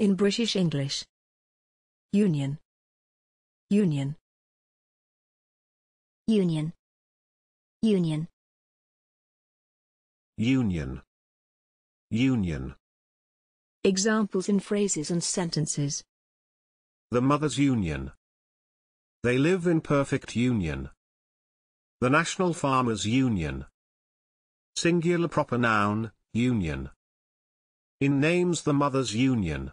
in British English. Union. Union. Union. Union. Union. Union. Examples in phrases and sentences. The Mothers' Union. They live in perfect union. The National Farmers' Union. Singular proper noun, union. In names the Mothers' Union.